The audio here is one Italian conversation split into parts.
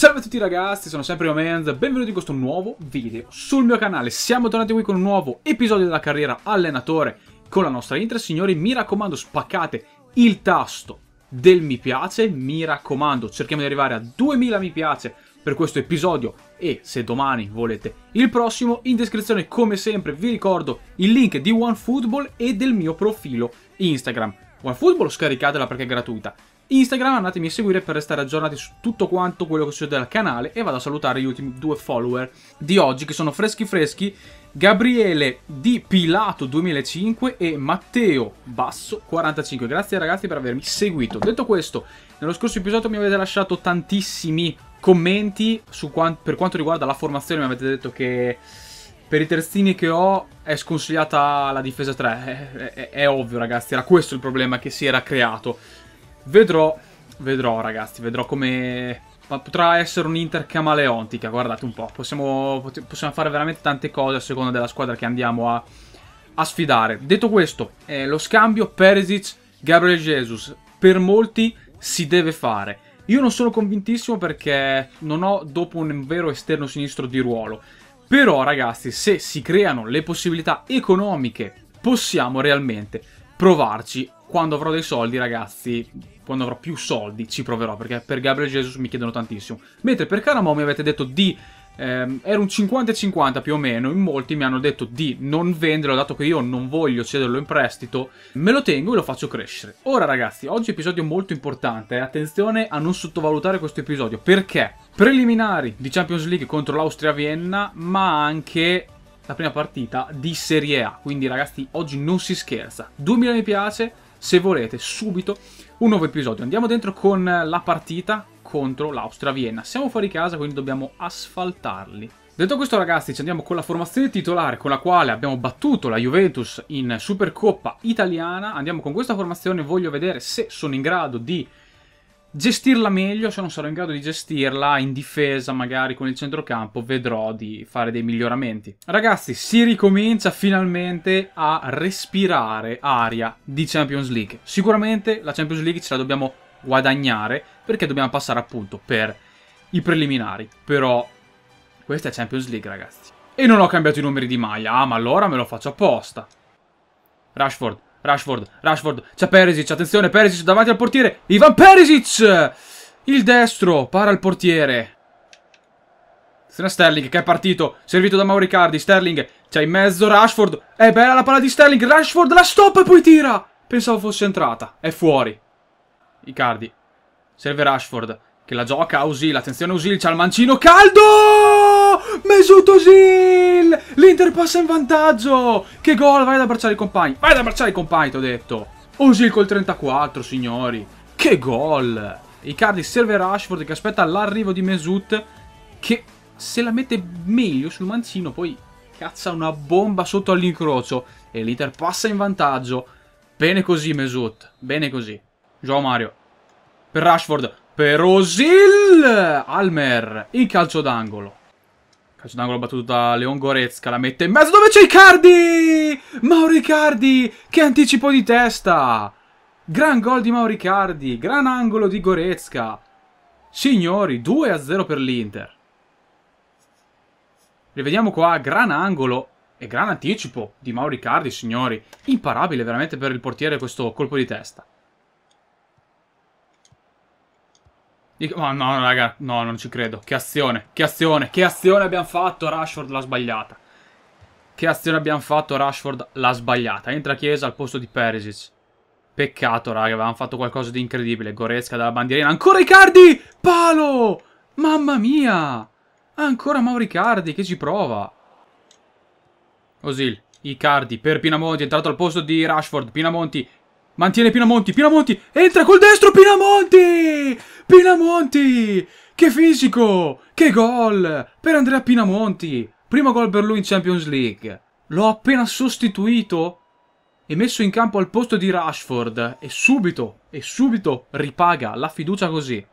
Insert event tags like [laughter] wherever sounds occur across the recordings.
Salve a tutti ragazzi, sono sempre Omenz, benvenuti in questo nuovo video sul mio canale. Siamo tornati qui con un nuovo episodio della carriera allenatore con la nostra intra. Signori, mi raccomando spaccate il tasto del mi piace, mi raccomando cerchiamo di arrivare a 2000 mi piace per questo episodio e se domani volete il prossimo in descrizione come sempre vi ricordo il link di OneFootball e del mio profilo Instagram. OneFootball scaricatela perché è gratuita. Instagram andatemi a seguire per restare aggiornati su tutto quanto quello che succede al canale e vado a salutare gli ultimi due follower di oggi che sono freschi freschi Gabriele di Pilato 2005 e Matteo Basso 45. Grazie ragazzi per avermi seguito. Detto questo, nello scorso episodio mi avete lasciato tantissimi commenti quant per quanto riguarda la formazione, mi avete detto che per i terzini che ho è sconsigliata la difesa 3. È, è, è ovvio ragazzi, era questo il problema che si era creato. Vedrò, vedrò ragazzi, vedrò come... Ma potrà essere un'Inter camaleontica, guardate un po'. Possiamo, possiamo, fare veramente tante cose a seconda della squadra che andiamo a, a sfidare. Detto questo, eh, lo scambio Perisic-Gabriel Jesus per molti si deve fare. Io non sono convintissimo perché non ho dopo un vero esterno sinistro di ruolo. Però ragazzi, se si creano le possibilità economiche, possiamo realmente provarci quando avrò dei soldi, ragazzi, quando avrò più soldi, ci proverò, perché per Gabriel Jesus mi chiedono tantissimo. Mentre per Caramo mi avete detto di... Ehm, era un 50-50 più o meno, in molti mi hanno detto di non venderlo, dato che io non voglio cederlo in prestito, me lo tengo e lo faccio crescere. Ora ragazzi, oggi è episodio molto importante, eh. attenzione a non sottovalutare questo episodio, perché preliminari di Champions League contro l'Austria Vienna, ma anche la prima partita di Serie A, quindi ragazzi oggi non si scherza. 2000 mi piace, se volete subito un nuovo episodio. Andiamo dentro con la partita contro l'Austria-Vienna. Siamo fuori casa, quindi dobbiamo asfaltarli. Detto questo ragazzi, ci andiamo con la formazione titolare con la quale abbiamo battuto la Juventus in Supercoppa italiana. Andiamo con questa formazione, voglio vedere se sono in grado di gestirla meglio, se non sarò in grado di gestirla in difesa magari con il centrocampo vedrò di fare dei miglioramenti. Ragazzi, si ricomincia finalmente a respirare aria di Champions League. Sicuramente la Champions League ce la dobbiamo guadagnare perché dobbiamo passare appunto per i preliminari, però questa è Champions League ragazzi. E non ho cambiato i numeri di maglia, ah ma allora me lo faccio apposta. Rashford, Rashford, Rashford, c'è Perisic, attenzione Perisic davanti al portiere, Ivan Perisic! Il destro, para il portiere. Sterling che è partito, servito da Mauricardi, Sterling c'è in mezzo, Rashford, è bella la palla di Sterling, Rashford la stoppa e poi tira! Pensavo fosse entrata, è fuori. Icardi, serve Rashford, che la gioca, a Usil, attenzione Usil, c'è il mancino, caldo! Mesut Özil! L'Inter passa in vantaggio! Che gol, vai ad abbracciare i compagni! Vai ad abbracciare i compagni, ti ho detto! Özil col 34, signori! Che gol! Icardi serve Rashford che aspetta l'arrivo di Mesut che se la mette meglio sul mancino poi cazza una bomba sotto all'incrocio e l'Inter passa in vantaggio. Bene così Mesut, bene così. Joao Mario. Per Rashford, per Osil! Almer, il calcio d'angolo. Calcio d'angolo battuto da Leon Gorezca, la mette in mezzo dove c'è Icardi! Mauricardi, che anticipo di testa! Gran gol di Mauricardi, gran angolo di Gorezca. Signori, 2-0 per l'Inter. Rivediamo qua, gran angolo e gran anticipo di Mauricardi, signori. Imparabile veramente per il portiere questo colpo di testa. ma no, raga, no, non ci credo. Che azione, che azione, che azione abbiamo fatto, Rashford l'ha sbagliata. Che azione abbiamo fatto, Rashford l'ha sbagliata. Entra Chiesa al posto di Perisic. Peccato, raga, avevamo fatto qualcosa di incredibile. Goresca dalla bandierina. Ancora Icardi! Palo! Mamma mia! Ancora Mauricardi che ci prova. Osil, Icardi per Pinamonti, entrato al posto di Rashford. Pinamonti Mantiene Pinamonti, Pinamonti, entra col destro Pinamonti! Pinamonti! Che fisico! Che gol! Per Andrea Pinamonti! Primo gol per lui in Champions League. L'ho appena sostituito e messo in campo al posto di Rashford e subito, e subito ripaga la fiducia così.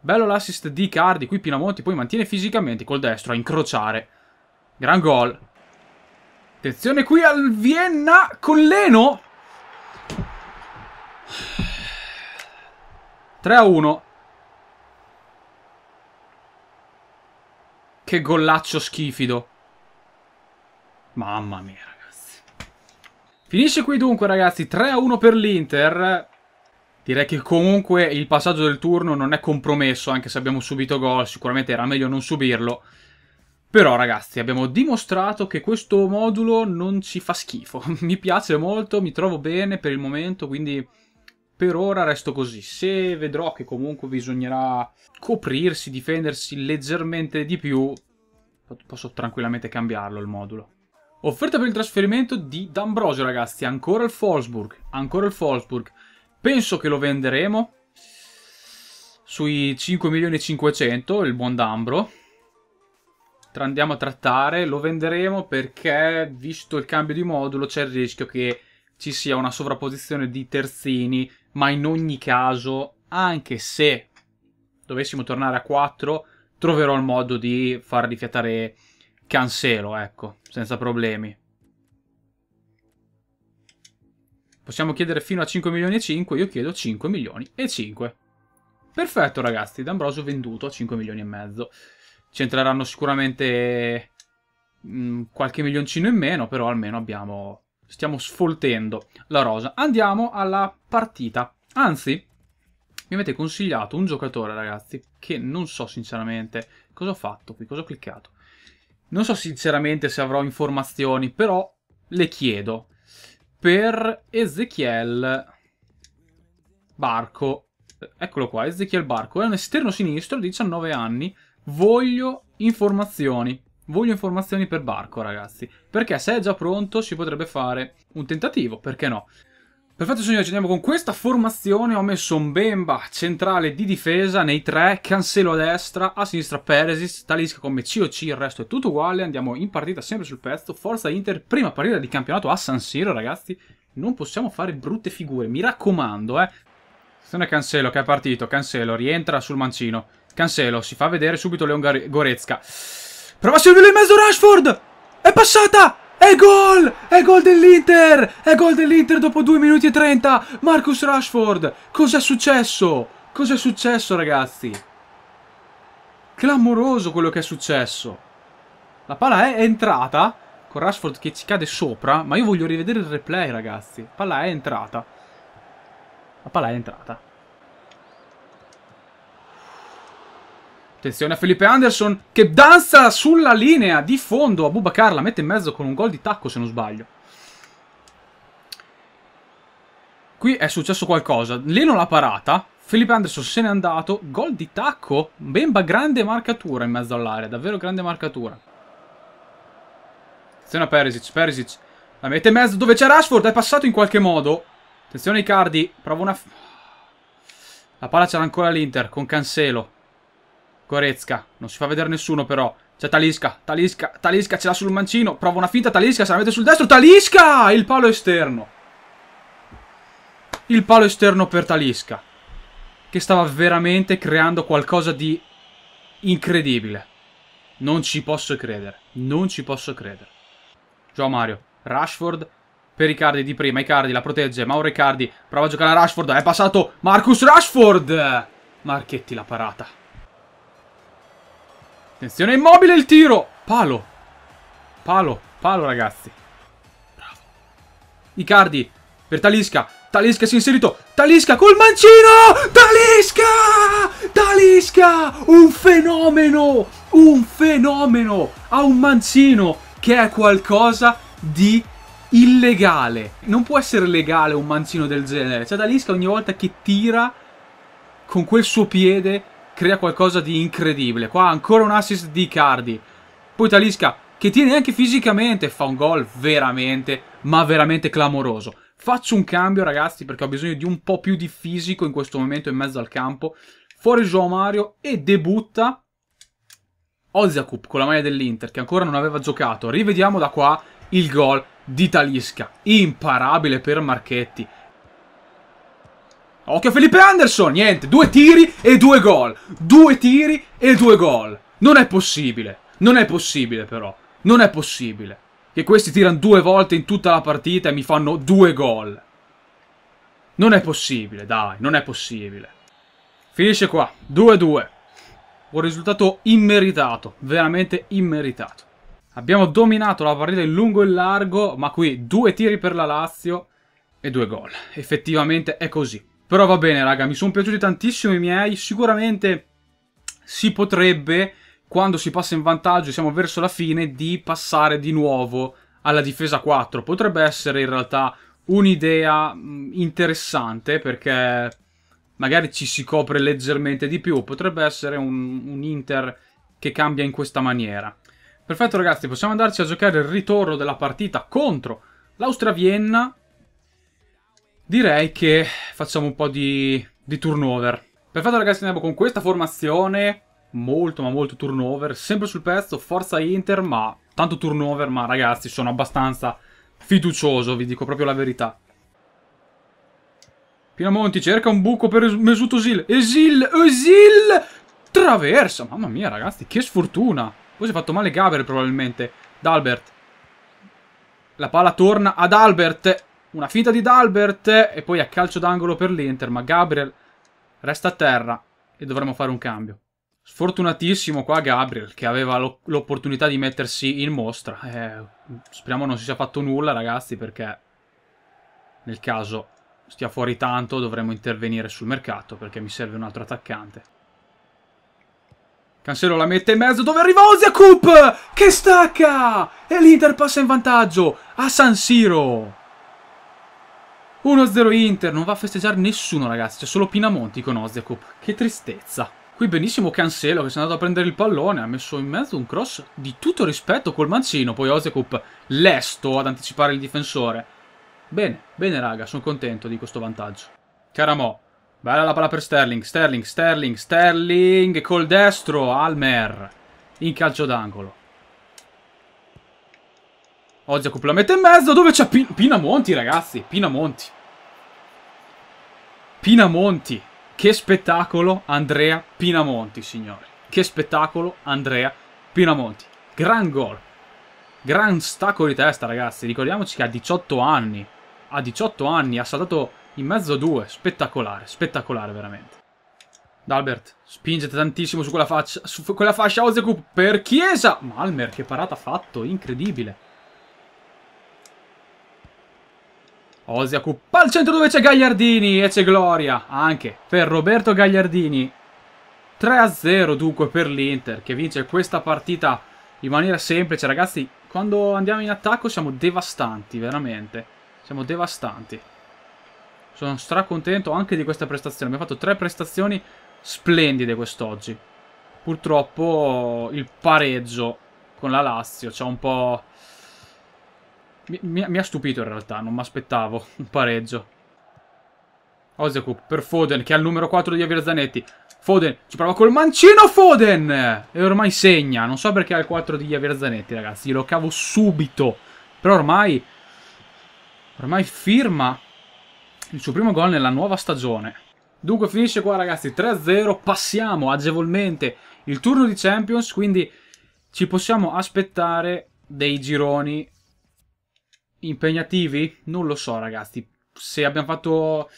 Bello l'assist di Cardi, qui Pinamonti poi mantiene fisicamente col destro a incrociare. Gran gol. Attenzione qui al Vienna con Leno, 3 a 1. Che gollaccio schifido. Mamma mia, ragazzi. Finisce qui dunque, ragazzi. 3 a 1 per l'Inter. Direi che comunque il passaggio del turno non è compromesso, anche se abbiamo subito gol. Sicuramente era meglio non subirlo. Però ragazzi abbiamo dimostrato che questo modulo non ci fa schifo, [laughs] mi piace molto, mi trovo bene per il momento, quindi per ora resto così. Se vedrò che comunque bisognerà coprirsi, difendersi leggermente di più, posso tranquillamente cambiarlo il modulo. Offerta per il trasferimento di D'Ambrosio, ragazzi. Ancora il Wolfsburg. Ancora il Wolfsburg. Penso che lo venderemo sui 5 milioni e 500, il buon D'Ambro. Andiamo a trattare, lo venderemo perché, visto il cambio di modulo, c'è il rischio che ci sia una sovrapposizione di terzini, ma in ogni caso, anche se dovessimo tornare a 4, troverò il modo di far rifiatare Cancelo, ecco, senza problemi. Possiamo chiedere fino a 5 milioni e 5, io chiedo 5 milioni e 5. Perfetto ragazzi, D'Ambrosio venduto a 5 milioni e mezzo. Ci entreranno sicuramente mh, mm, qualche milioncino in meno, però almeno abbiamo stiamo sfoltendo la rosa. Andiamo alla partita. Anzi, mi avete consigliato un giocatore, ragazzi, che non so sinceramente cosa ho fatto qui, cosa ho cliccato. Non so sinceramente se avrò informazioni, però le chiedo. Per Ezechiel Barco, eccolo qua, Ezechiel Barco, è un esterno sinistro, 19 anni, voglio informazioni. Voglio informazioni per Barco, ragazzi. Perché se è già pronto si potrebbe fare un tentativo, perché no? Perfetto signori, ci andiamo con questa formazione, ho messo un Bemba centrale di difesa nei tre, Cancelo a destra, a sinistra Peresic, Talisca come COC, il resto è tutto uguale, andiamo in partita sempre sul pezzo, Forza Inter, prima partita di campionato a San Siro ragazzi, non possiamo fare brutte figure, mi raccomando eh. Se non è Cancelo che è partito, Cancelo rientra sul mancino, Cancelo si fa vedere subito Leon Gorezca. Prova a servirlo in mezzo Rashford! È passata! È gol! È gol dell'Inter! È gol dell'Inter dopo 2 minuti e 30! Marcus Rashford! Cos'è successo? Cos'è successo ragazzi? Clamoroso quello che è successo. La palla è entrata, con Rashford che ci cade sopra, ma io voglio rivedere il replay ragazzi. La palla è entrata. La palla è entrata. Attenzione a Felipe Anderson che danza sulla linea di fondo. A Bubacar la mette in mezzo con un gol di tacco se non sbaglio. Qui è successo qualcosa. Leno l'ha parata. Felipe Anderson se n'è andato. Gol di tacco. Bemba grande marcatura in mezzo all'area. Davvero grande marcatura. Attenzione a Perisic. Perisic la mette in mezzo dove c'è Rashford. È passato in qualche modo. Attenzione Icardi. Prova una... La palla c'era ancora l'Inter con Cancelo. Corezca, non si fa vedere nessuno però. C'è Talisca, Talisca, Talisca ce l'ha sul mancino. Prova una finta, Talisca se la mette sul destro. Talisca! Il palo esterno. Il palo esterno per Talisca. Che stava veramente creando qualcosa di incredibile. Non ci posso credere. Non ci posso credere. Gioa Mario. Rashford per Icardi di prima. Icardi la protegge. Mauro Icardi prova a giocare a Rashford. È passato Marcus Rashford. Marchetti la parata. Attenzione, immobile il tiro! Palo! Palo, palo ragazzi. Bravo. Icardi, per Talisca. Talisca si è inserito. Talisca col mancino! Talisca! Talisca! Un fenomeno! Un fenomeno! Ha un mancino che è qualcosa di illegale. Non può essere legale un mancino del genere. Cioè Talisca ogni volta che tira con quel suo piede crea qualcosa di incredibile. Qua ancora un assist di Cardi. Poi Talisca, che tiene anche fisicamente, fa un gol veramente, ma veramente clamoroso. Faccio un cambio ragazzi perché ho bisogno di un po' più di fisico in questo momento in mezzo al campo. Fuori Joao Mario e debutta Ozakup con la maglia dell'Inter che ancora non aveva giocato. Rivediamo da qua il gol di Talisca. Imparabile per Marchetti. Occhio Felipe Anderson, niente, due tiri e due gol. Due tiri e due gol. Non è possibile, non è possibile però, non è possibile. Che questi tirano due volte in tutta la partita e mi fanno due gol. Non è possibile, dai, non è possibile. Finisce qua, 2-2. Un risultato immeritato, veramente immeritato. Abbiamo dominato la partita in lungo e in largo, ma qui due tiri per la Lazio e due gol. Effettivamente è così. Però va bene, raga, mi sono piaciuti tantissimo i miei. Sicuramente si potrebbe, quando si passa in vantaggio, e siamo verso la fine, di passare di nuovo alla difesa 4. Potrebbe essere in realtà un'idea interessante, perché magari ci si copre leggermente di più. Potrebbe essere un, un Inter che cambia in questa maniera. Perfetto ragazzi, possiamo andarci a giocare il ritorno della partita contro l'Austria Vienna direi che facciamo un po' di, di turnover. Perfetto ragazzi, andiamo con questa formazione, molto ma molto turnover, sempre sul pezzo, forza Inter, ma tanto turnover, ma ragazzi sono abbastanza fiducioso, vi dico proprio la verità. Pinamonti cerca un buco per Mesut Özil. Özil, Özil! Traversa! Mamma mia, ragazzi, che sfortuna! Poi si è fatto male Gaber probabilmente. D'Albert. La palla torna ad Albert. Una finta di Dalbert e poi a calcio d'angolo per l'Inter, ma Gabriel resta a terra e dovremo fare un cambio. Sfortunatissimo qua Gabriel che aveva l'opportunità di mettersi in mostra. Eh, speriamo non si sia fatto nulla ragazzi perché nel caso stia fuori tanto dovremo intervenire sul mercato perché mi serve un altro attaccante. Cancelo la mette in mezzo dove arriva Oziakup che stacca e l'Inter passa in vantaggio a San Siro. 1-0 Inter, non va a festeggiare nessuno ragazzi, c'è solo Pinamonti con Oziakup, che tristezza. Qui benissimo Cancelo che si è andato a prendere il pallone, ha messo in mezzo un cross di tutto rispetto col mancino, poi Oziakup lesto ad anticipare il difensore. Bene, bene raga, sono contento di questo vantaggio. Caramo, bella la palla per Sterling, Sterling, Sterling, Sterling, col destro, Almer, in calcio d'angolo. Oziakup la mette in mezzo, dove c'è Pin Pinamonti ragazzi, Pinamonti. Pinamonti. Che spettacolo Andrea Pinamonti, signori. Che spettacolo Andrea Pinamonti. Gran gol. Gran stacco di testa, ragazzi. Ricordiamoci che ha 18 anni. Ha 18 anni, ha saltato in mezzo a due. Spettacolare, spettacolare veramente. D'Albert, spingete tantissimo su quella, faccia, su quella fascia Ozekup per Chiesa. Malmer, che parata ha fatto, incredibile. Osiaku, al centro dove c'è Gagliardini e c'è Gloria anche per Roberto Gagliardini 3-0 dunque per l'Inter che vince questa partita in maniera semplice ragazzi quando andiamo in attacco siamo devastanti veramente siamo devastanti sono stracontento anche di questa prestazione abbiamo fatto tre prestazioni splendide quest'oggi purtroppo il pareggio con la Lazio ci ha un po' Mi, mi, mi ha stupito in realtà, non mi aspettavo un pareggio. Ozekuk per Foden, che ha il numero 4 di Javier Zanetti. Foden ci prova col mancino Foden! E ormai segna. Non so perché ha il 4 di Javier Zanetti, ragazzi. Glielo cavo subito. Però ormai... Ormai firma il suo primo gol nella nuova stagione. Dunque finisce qua ragazzi, 3-0, passiamo agevolmente il turno di Champions, quindi ci possiamo aspettare dei gironi impegnativi? Non lo so, ragazzi. Se abbiamo fatto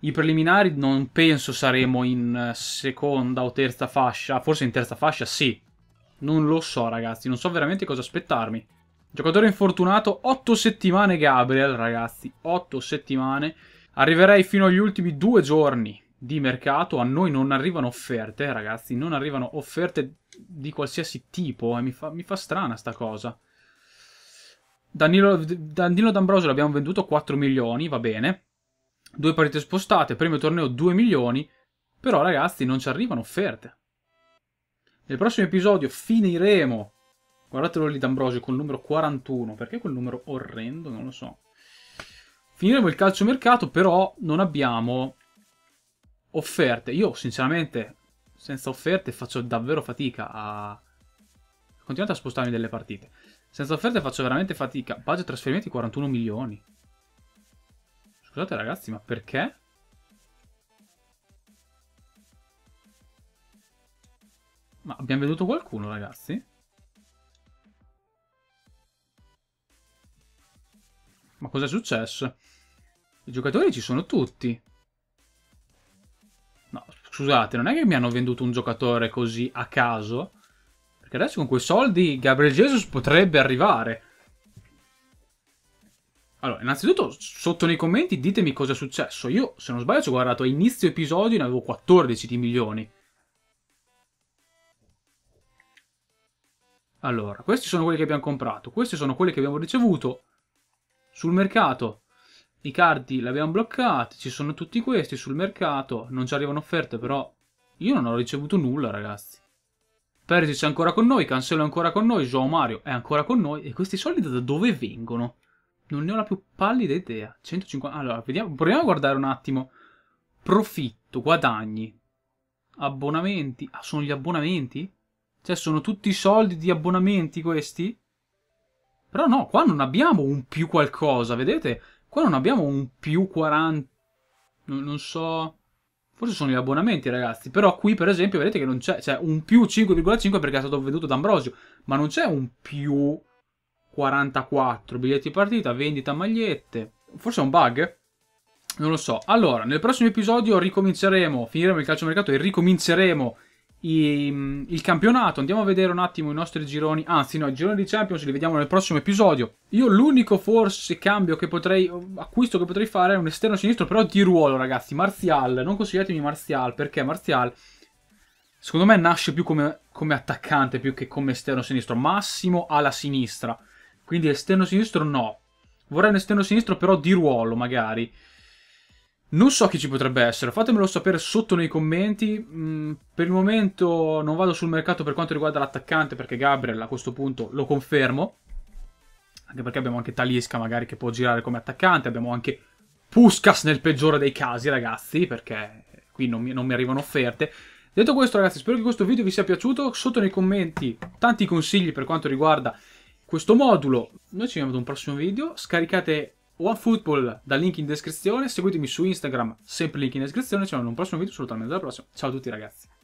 i preliminari, non penso saremo in eh, seconda o terza fascia. Forse in terza fascia, sì. Non lo so, ragazzi. Non so veramente cosa aspettarmi. Giocatore infortunato, 8 settimane Gabriel, ragazzi. 8 settimane. Arriverei fino agli ultimi due giorni di mercato. A noi non arrivano offerte, ragazzi. Non arrivano offerte di qualsiasi tipo. E eh. mi fa, mi fa strana sta cosa. Danilo, Danilo D'Ambrosio l'abbiamo venduto 4 milioni, va bene. Due partite spostate, premio torneo 2 milioni. Però ragazzi non ci arrivano offerte. Nel prossimo episodio finiremo. Guardatelo lì D'Ambrosio con il numero 41. Perché quel numero orrendo? Non lo so. Finiremo il calciomercato, però non abbiamo offerte. Io sinceramente senza offerte faccio davvero fatica a... Continuate a spostarmi delle partite. Senza offerte faccio veramente fatica. Budget trasferimenti 41 milioni. Scusate ragazzi, ma perché? Ma abbiamo veduto qualcuno, ragazzi? Ma cosa è successo? I giocatori ci sono tutti. No, scusate, non è che mi hanno venduto un giocatore così a caso? Perché adesso con quei soldi Gabriel Jesus potrebbe arrivare. Allora, innanzitutto, sotto nei commenti ditemi cosa è successo. Io, se non sbaglio, ci ho guardato a inizio episodio e ne avevo 14 di milioni. Allora, questi sono quelli che abbiamo comprato, questi sono quelli che abbiamo ricevuto sul mercato. I cardi li abbiamo bloccati, ci sono tutti questi sul mercato, non ci arrivano offerte, però io non ho ricevuto nulla, ragazzi. Perisic è ancora con noi, Cancelo è ancora con noi, Joao Mario è ancora con noi e questi soldi da dove vengono? Non ne ho la più pallida idea. 150... Allora, vediamo, proviamo a guardare un attimo. Profitto, guadagni, abbonamenti. Ah, sono gli abbonamenti? Cioè, sono tutti i soldi di abbonamenti questi? Però no, qua non abbiamo un più qualcosa, vedete? Qua non abbiamo un più 40... Non, non so... Forse sono gli abbonamenti, ragazzi. Però qui, per esempio, vedete che non c'è. C'è cioè, un più 5,5 perché è stato venduto da Ambrosio. Ma non c'è un più 44. Biglietti partita, vendita magliette. Forse è un bug? Non lo so. Allora, nel prossimo episodio ricominceremo. Finiremo il calciomercato e ricominceremo i, mm, il campionato. Andiamo a vedere un attimo i nostri gironi. Anzi, no, i gironi di Champions li vediamo nel prossimo episodio. Io l'unico forse cambio che potrei. acquisto che potrei fare è un esterno sinistro, però di ruolo, ragazzi. Martial. Non consigliatemi Martial, perché Martial. Secondo me nasce più come, come attaccante più che come esterno sinistro. Massimo alla sinistra. Quindi esterno sinistro no. Vorrei un esterno sinistro però di ruolo magari. Non so chi ci potrebbe essere, fatemelo sapere sotto nei commenti. Mm, per il momento non vado sul mercato per quanto riguarda l'attaccante, perché Gabriel a questo punto lo confermo. Anche perché abbiamo anche Talisca magari che può girare come attaccante, abbiamo anche Puskas nel peggiore dei casi, ragazzi, perché qui non mi, non mi arrivano offerte. Detto questo, ragazzi, spero che questo video vi sia piaciuto. Sotto nei commenti tanti consigli per quanto riguarda questo modulo. Noi ci vediamo ad un prossimo video. Scaricate OneFootball dal link in descrizione, seguitemi su Instagram, sempre link in descrizione, ci vediamo in un prossimo video, assolutamente alla prossima, ciao a tutti ragazzi.